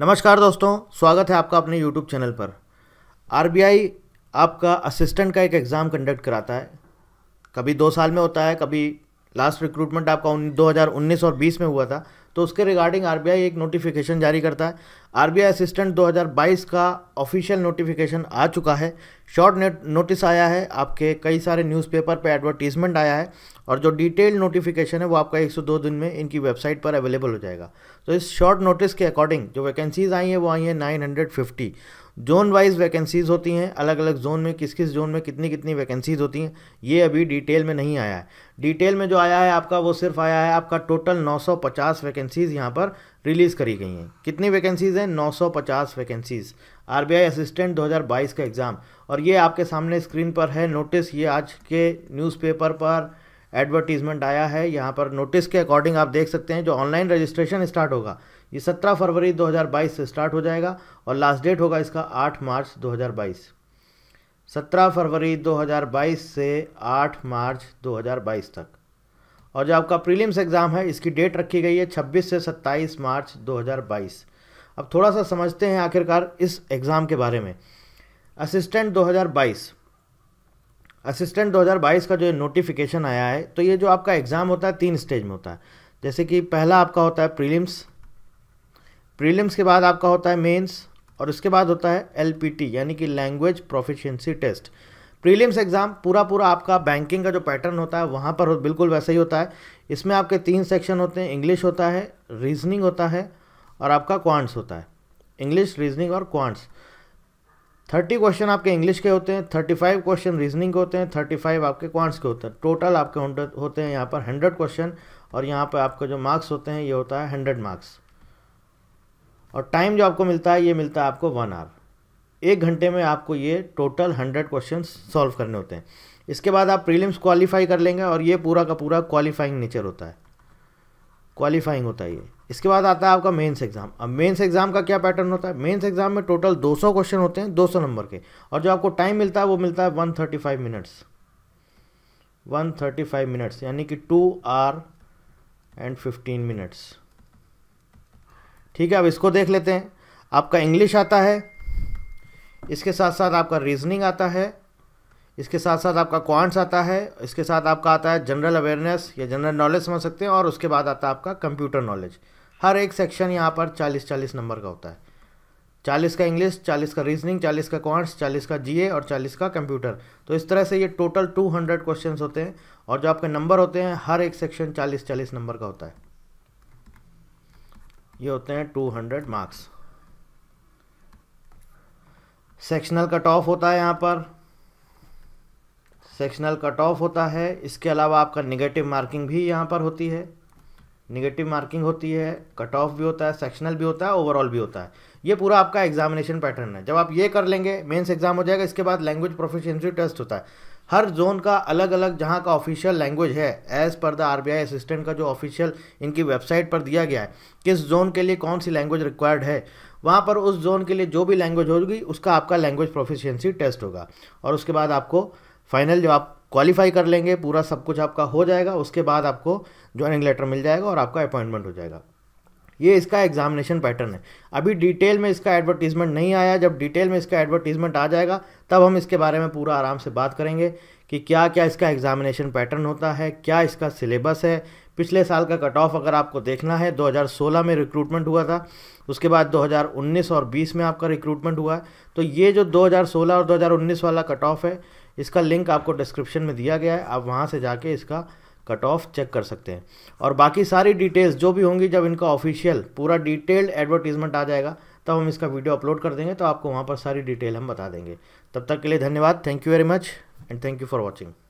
नमस्कार दोस्तों स्वागत है आपका अपने यूट्यूब चैनल पर आर आपका असिस्टेंट का एक एग्ज़ाम कंडक्ट कराता है कभी दो साल में होता है कभी लास्ट रिक्रूटमेंट आपका 2019 और 20 में हुआ था तो उसके रिगार्डिंग आर एक नोटिफिकेशन जारी करता है आर असिस्टेंट 2022 का ऑफिशियल नोटिफिकेशन आ चुका है शॉर्ट नोटिस आया है आपके कई सारे न्यूज़पेपर पे एडवर्टीजमेंट आया है और जो डिटेल नोटिफिकेशन है वो आपका 102 दिन में इनकी वेबसाइट पर अवेलेबल हो जाएगा तो इस शॉर्ट नोटिस के अकॉर्डिंग जो वैकेंसीज आई हैं वो आई हैं नाइन जोन वाइज वैकेंसीज़ होती हैं अलग अलग जोन में किस किस जोन में कितनी कितनी वैकेंसीज़ होती हैं ये अभी डिटेल में नहीं आया है डिटेल में जो आया है आपका वो सिर्फ आया है आपका टोटल 950 वैकेंसीज़ यहाँ पर रिलीज़ करी गई हैं कितनी वैकेंसीज़ हैं 950 वैकेंसीज़ आरबीआई असिस्टेंट 2022 का एग्ज़ाम और ये आपके सामने स्क्रीन पर है नोटिस ये आज के न्यूज़पेपर पर एडवर्टीजमेंट आया है यहाँ पर नोटिस के अकॉर्डिंग आप देख सकते हैं जो ऑनलाइन रजिस्ट्रेशन स्टार्ट होगा ये 17 फरवरी 2022 से स्टार्ट हो जाएगा और लास्ट डेट होगा इसका 8 मार्च 2022 17 फरवरी 2022 से 8 मार्च 2022 तक और जो आपका प्रीलिम्स एग्ज़ाम है इसकी डेट रखी गई है 26 से 27 मार्च 2022 अब थोड़ा सा समझते हैं आखिरकार इस एग्ज़ाम के बारे में असिस्टेंट 2022 असिस्टेंट 2022 का जो नोटिफिकेशन आया है तो ये जो आपका एग्ज़ाम होता है तीन स्टेज में होता है जैसे कि पहला आपका होता है प्रीलिम्स प्रीलिम्स के बाद आपका होता है मेंस और उसके बाद होता है एलपीटी यानी कि language proficiency test prelims exam पूरा पूरा आपका बैंकिंग का जो पैटर्न होता है वहाँ पर बिल्कुल वैसा ही होता है इसमें आपके तीन सेक्शन होते हैं इंग्लिश होता है रीजनिंग होता है और आपका क्वांट्स होता है इंग्लिश रीजनिंग और क्वांट्स थर्टी क्वेश्चन आपके इंग्लिश के होते हैं थर्टी फाइव क्वेश्चन रीजनिंग के होते हैं थर्टी फाइव आपके क्वांट्स के होते हैं टोटल आपके होते हैं यहाँ पर हंड्रेड क्वेश्चन और यहाँ पर आपका जो मार्क्स होते हैं ये होता है हंड्रेड मार्क्स और टाइम जो आपको मिलता है ये मिलता है आपको वन आवर एक घंटे में आपको ये टोटल हंड्रेड क्वेश्चन सॉल्व करने होते हैं इसके बाद आप प्रीलिम्स क्वालिफाई कर लेंगे और ये पूरा का पूरा क्वालिफाइंग नेचर होता है क्वालिफाइंग होता है ये इसके बाद आता है आपका मेंस एग्ज़ाम अब मेंस एग्ज़ाम का क्या पैटर्न होता है मेंस एग्ज़ाम में टोटल 200 क्वेश्चन होते हैं 200 नंबर के और जो आपको टाइम मिलता है वो मिलता है 135 मिनट्स 135 मिनट्स यानी कि टू आर एंड 15 मिनट्स ठीक है अब इसको देख लेते हैं आपका इंग्लिश आता है इसके साथ साथ आपका रीजनिंग आता है इसके साथ साथ आपका क्वांट्स आता है इसके साथ आपका आता है जनरल अवेयरनेस या जनरल नॉलेज समझ सकते हैं और उसके बाद आता है आपका कंप्यूटर नॉलेज हर एक सेक्शन यहाँ पर चालीस चालीस नंबर का होता है चालीस का इंग्लिश चालीस का रीजनिंग चालीस का क्वांट्स 40 का जीए और चालीस का कंप्यूटर तो इस तरह से ये टोटल 200 हंड्रेड क्वेश्चन होते हैं और जो आपके नंबर होते हैं हर एक सेक्शन चालीस चालीस नंबर का होता है ये होते हैं two hundred marks sectional cut off होता है यहाँ पर सेक्शनल कट ऑफ होता है इसके अलावा आपका निगेटिव मार्किंग भी यहाँ पर होती है निगेटिव मार्किंग होती है कट ऑफ भी होता है सेक्शनल भी होता है ओवरऑल भी होता है ये पूरा आपका एग्जामिनेशन पैटर्न है जब आप ये कर लेंगे मेंस एग्जाम हो जाएगा इसके बाद लैंग्वेज प्रोफिशिएंसी टेस्ट होता है हर जोन का अलग अलग जहाँ का ऑफिशियल लैंग्वेज है as per the RBI assistant का जो ऑफिशियल इनकी वेबसाइट पर दिया गया है किस जोन के लिए कौन सी लैंग्वेज रिक्वायर्ड है वहाँ पर उस जोन के लिए जो भी लैंग्वेज होगी उसका आपका लैंग्वेज प्रोफिशियंसी टेस्ट होगा और उसके बाद आपको फाइनल जो आप क्वालिफाई कर लेंगे पूरा सब कुछ आपका हो जाएगा उसके बाद आपको ज्वाइनिंग लेटर मिल जाएगा और आपका अपॉइंटमेंट हो जाएगा ये इसका एग्जामिनेशन पैटर्न है अभी डिटेल में इसका एडवर्टीजमेंट नहीं आया जब डिटेल में इसका एडवर्टीजमेंट आ जाएगा तब हम इसके बारे में पूरा आराम से बात करेंगे कि क्या क्या इसका एग्जामिनेशन पैटर्न होता है क्या इसका सिलेबस है पिछले साल का कट ऑफ अगर आपको देखना है 2016 में रिक्रूटमेंट हुआ था उसके बाद 2019 और 20 में आपका रिक्रूटमेंट हुआ है तो ये जो 2016 और 2019 वाला कट ऑफ है इसका लिंक आपको डिस्क्रिप्शन में दिया गया है आप वहाँ से जाके इसका कट ऑफ चेक कर सकते हैं और बाकी सारी डिटेल्स जो भी होंगी जब इनका ऑफिशियल पूरा डिटेल्ड एडवर्टीजमेंट आ जाएगा तब हम इसका वीडियो अपलोड कर देंगे तो आपको वहाँ पर सारी डिटेल हम बता देंगे तब तक के लिए धन्यवाद thank you very much and thank you for watching